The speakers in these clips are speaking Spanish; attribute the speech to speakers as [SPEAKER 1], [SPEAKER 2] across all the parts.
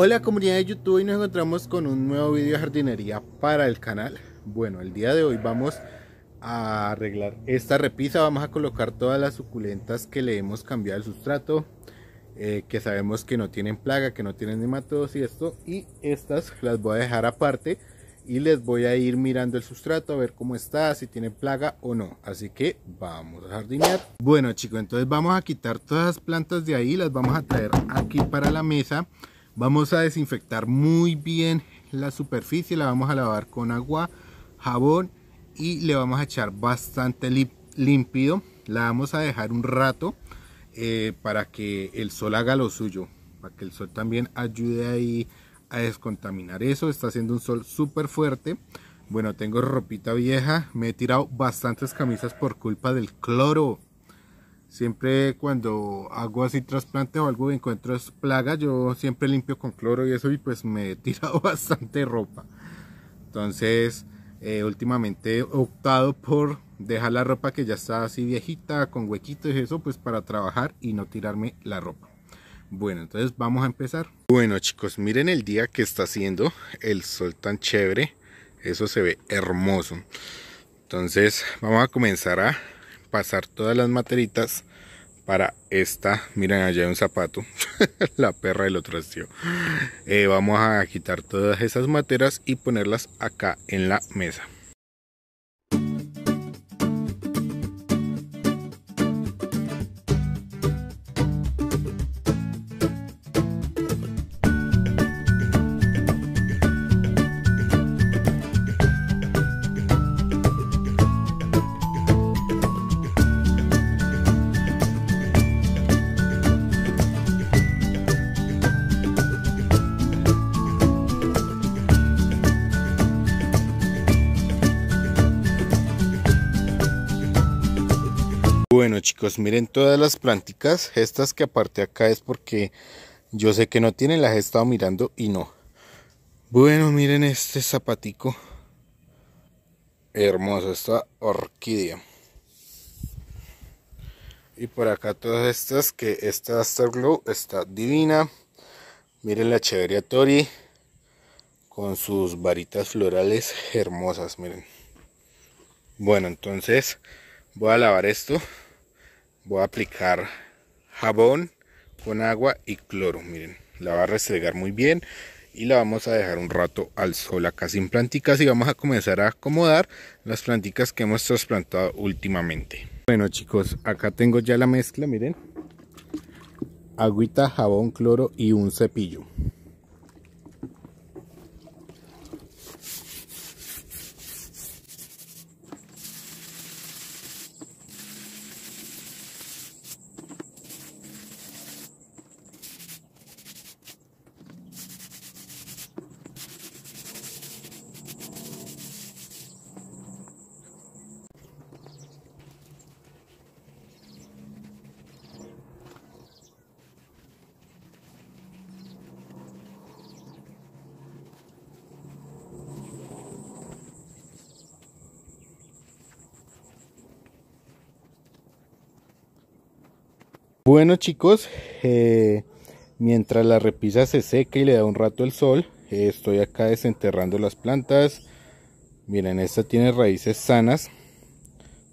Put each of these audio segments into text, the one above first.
[SPEAKER 1] Hola comunidad de YouTube y nos encontramos con un nuevo video de jardinería para el canal. Bueno, el día de hoy vamos a arreglar esta repisa, vamos a colocar todas las suculentas que le hemos cambiado el sustrato, eh, que sabemos que no tienen plaga, que no tienen nematodos y esto, y estas las voy a dejar aparte y les voy a ir mirando el sustrato a ver cómo está, si tiene plaga o no. Así que vamos a jardinear. Bueno chicos, entonces vamos a quitar todas las plantas de ahí, las vamos a traer aquí para la mesa. Vamos a desinfectar muy bien la superficie, la vamos a lavar con agua, jabón y le vamos a echar bastante límpido. La vamos a dejar un rato eh, para que el sol haga lo suyo, para que el sol también ayude ahí a descontaminar eso. Está haciendo un sol súper fuerte. Bueno, tengo ropita vieja, me he tirado bastantes camisas por culpa del cloro. Siempre cuando hago así trasplante o algo encuentro es plaga, yo siempre limpio con cloro y eso y pues me he tirado bastante ropa. Entonces, eh, últimamente he optado por dejar la ropa que ya está así viejita, con huequitos y eso, pues para trabajar y no tirarme la ropa. Bueno, entonces vamos a empezar. Bueno chicos, miren el día que está haciendo, el sol tan chévere, eso se ve hermoso. Entonces vamos a comenzar a pasar todas las materitas para esta. Miren, allá hay un zapato. la perra del otro tío. Eh, vamos a quitar todas esas materas y ponerlas acá en la mesa. Bueno chicos, miren todas las plánticas, Estas que aparte acá es porque yo sé que no tienen, las he estado mirando y no. Bueno, miren este zapatico. Hermosa esta orquídea. Y por acá todas estas, que esta glow está divina. Miren la chévere Tori con sus varitas florales hermosas, miren. Bueno, entonces voy a lavar esto voy a aplicar jabón con agua y cloro. Miren, la va a restregar muy bien y la vamos a dejar un rato al sol acá sin planticas y vamos a comenzar a acomodar las plantitas que hemos trasplantado últimamente. Bueno chicos, acá tengo ya la mezcla, miren. Agüita, jabón, cloro y un cepillo. Bueno chicos, eh, mientras la repisa se seca y le da un rato el sol, estoy acá desenterrando las plantas. Miren, esta tiene raíces sanas.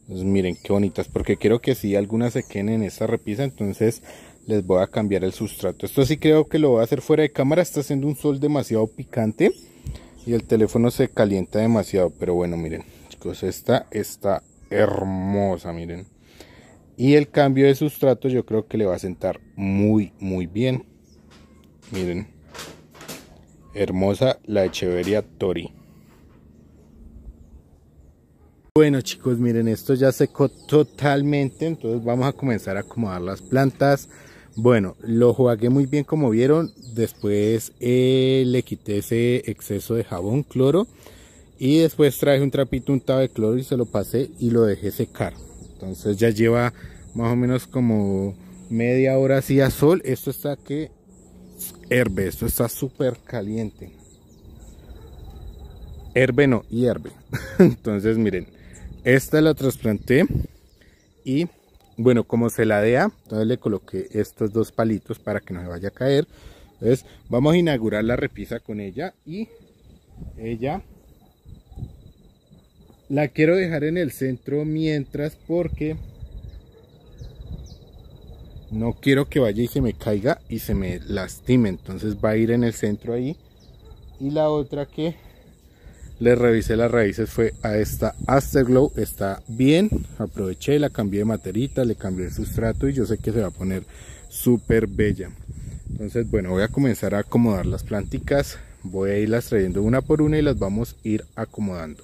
[SPEAKER 1] Pues miren qué bonitas, porque quiero que si algunas se queden en esta repisa, entonces les voy a cambiar el sustrato. Esto sí creo que lo voy a hacer fuera de cámara, está haciendo un sol demasiado picante y el teléfono se calienta demasiado, pero bueno, miren, chicos, esta está hermosa, miren. Y el cambio de sustrato yo creo que le va a sentar muy, muy bien. Miren. Hermosa la Echeveria Tori. Bueno chicos, miren, esto ya secó totalmente, entonces vamos a comenzar a acomodar las plantas. Bueno, lo jugué muy bien como vieron, después eh, le quité ese exceso de jabón, cloro, y después traje un trapito untado de cloro y se lo pasé y lo dejé secar. Entonces ya lleva más o menos como media hora así a sol. Esto está que herbe, esto está súper caliente. Herbe no, hierve. Entonces miren, esta la trasplanté y bueno, como se la dea entonces le coloqué estos dos palitos para que no se vaya a caer. Entonces vamos a inaugurar la repisa con ella y ella la quiero dejar en el centro mientras porque no quiero que vaya y se me caiga y se me lastime. Entonces va a ir en el centro ahí. Y la otra que le revisé las raíces fue a esta Glow. Está bien. Aproveché, la cambié de materita, le cambié el sustrato y yo sé que se va a poner súper bella. Entonces, bueno, voy a comenzar a acomodar las plánticas. Voy a irlas trayendo una por una y las vamos a ir acomodando.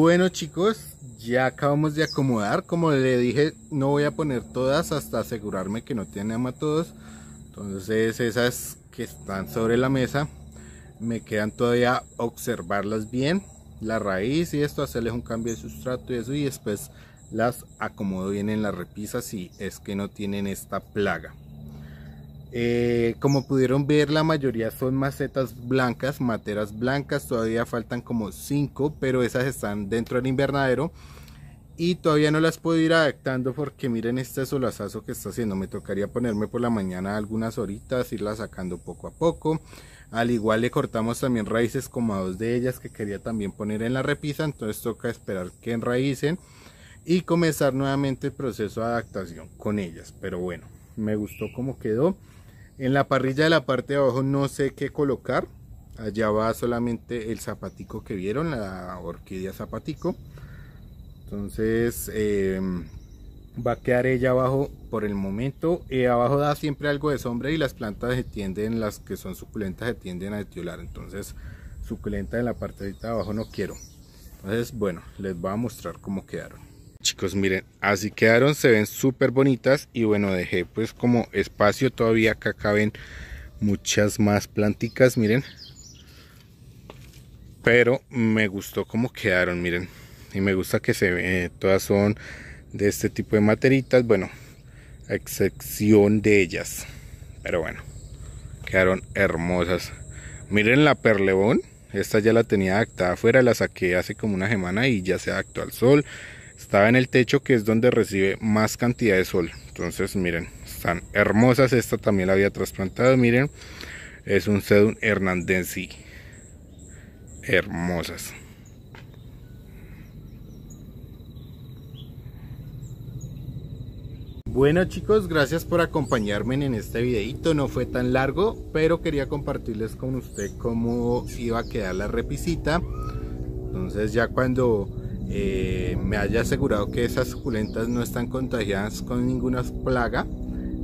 [SPEAKER 1] Bueno chicos, ya acabamos de acomodar. Como le dije, no voy a poner todas hasta asegurarme que no tienen a todos. Entonces esas que están sobre la mesa, me quedan todavía observarlas bien. La raíz y esto, hacerles un cambio de sustrato y eso. Y después las acomodo bien en las repisa si es que no tienen esta plaga. Eh, como pudieron ver, la mayoría son macetas blancas, materas blancas. Todavía faltan como 5, pero esas están dentro del invernadero. Y todavía no las puedo ir adaptando porque miren este solazazo que está haciendo. Me tocaría ponerme por la mañana algunas horitas, irlas sacando poco a poco. Al igual le cortamos también raíces como a dos de ellas que quería también poner en la repisa. Entonces toca esperar que enraícen y comenzar nuevamente el proceso de adaptación con ellas. Pero bueno, me gustó como quedó. En la parrilla de la parte de abajo no sé qué colocar. Allá va solamente el zapatico que vieron, la orquídea zapatico. Entonces em, va a quedar ella abajo por el momento. y eh, abajo da siempre algo de sombra y las plantas se tienden, las que son suculentas se tienden a etiolar. Entonces suculenta en la parte de abajo no quiero. Entonces bueno, les voy a mostrar cómo quedaron chicos, miren, así quedaron, se ven súper bonitas y bueno, dejé pues como espacio todavía acá caben muchas más plantitas, miren. Pero me gustó como quedaron, miren. Y me gusta que se ve eh, todas son de este tipo de materitas, bueno, a excepción de ellas. Pero bueno, quedaron hermosas. Miren la perlebón. Esta ya la tenía adaptada afuera, la saqué hace como una semana y ya se adaptó al sol estaba en el techo que es donde recibe más cantidad de sol entonces miren están hermosas esta también la había trasplantado miren es un sedum hernandensi. hermosas Bueno chicos, gracias por acompañarme en este videito, no fue tan largo, pero quería compartirles con usted cómo iba a quedar la repisita. Entonces ya cuando eh, me haya asegurado que esas suculentas no están contagiadas con ninguna plaga,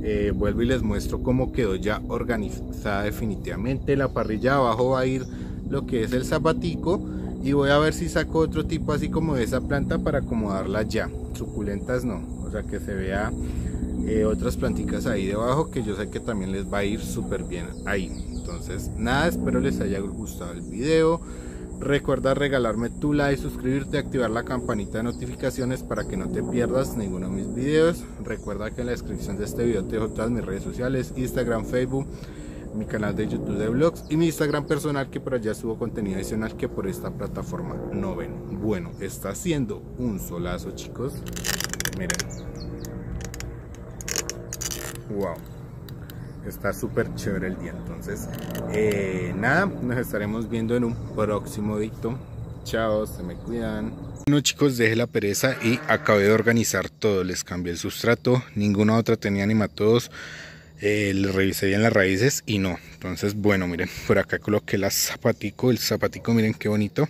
[SPEAKER 1] eh, vuelvo y les muestro cómo quedó ya organizada definitivamente. La parrilla abajo va a ir lo que es el zapatico y voy a ver si saco otro tipo así como de esa planta para acomodarla ya. Suculentas no, o sea que se vea eh, otras plantitas ahí debajo que yo sé que también les va a ir súper bien ahí. Entonces nada, espero les haya gustado el video. Recuerda regalarme tu like, suscribirte, activar la campanita de notificaciones para que no te pierdas ninguno de mis videos. Recuerda que en la descripción de este video te dejo todas mis redes sociales, Instagram, Facebook, mi canal de YouTube de vlogs y mi Instagram personal que por allá subo contenido adicional que por esta plataforma no ven. Bueno, está haciendo un solazo chicos. Miren. Wow está súper chévere el día. Entonces, eh, nada, nos estaremos viendo en un próximo dito Chao, se me cuidan. Bueno chicos, dejé la pereza y acabé de organizar todo. Les cambié el sustrato, ninguna otra tenía nematodos. Eh, le revisé bien las raíces y no. Entonces, bueno, miren, por acá coloqué la zapatico. El zapatico, miren qué bonito.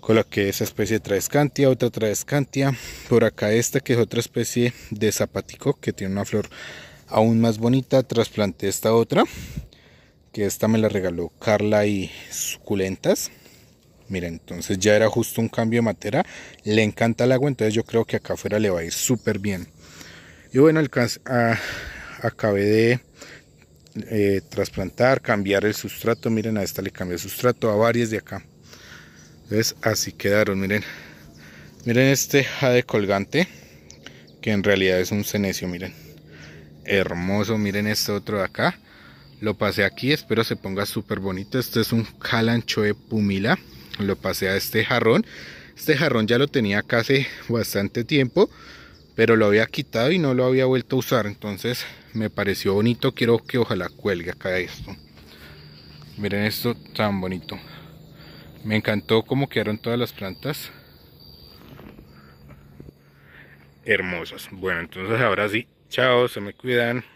[SPEAKER 1] Coloqué esa especie de traescantia, otra traescantia. Por acá esta que es otra especie de zapatico que tiene una flor aún más bonita, trasplanté esta otra, que esta me la regaló Carla y Suculentas. Miren, entonces ya era justo un cambio de materia. Le encanta el agua, entonces yo creo que acá afuera le va a ir súper bien. Y bueno, ah, acabé de eh, trasplantar, cambiar el sustrato. Miren, a esta le cambié el sustrato, a varias de acá. Entonces así quedaron, miren. Miren este jade colgante, que en realidad es un cenecio, miren hermoso. Miren este otro de acá. Lo pasé aquí, espero se ponga súper bonito. Este es un de pumila. Lo pasé a este jarrón. Este jarrón ya lo tenía acá hace bastante tiempo. Pero lo había quitado y no lo había vuelto a usar. Entonces me pareció bonito. Quiero que ojalá cuelgue acá esto. Miren esto tan bonito. Me encantó cómo quedaron todas las plantas hermosas. Bueno, entonces ahora sí, Chao, se me cuidan.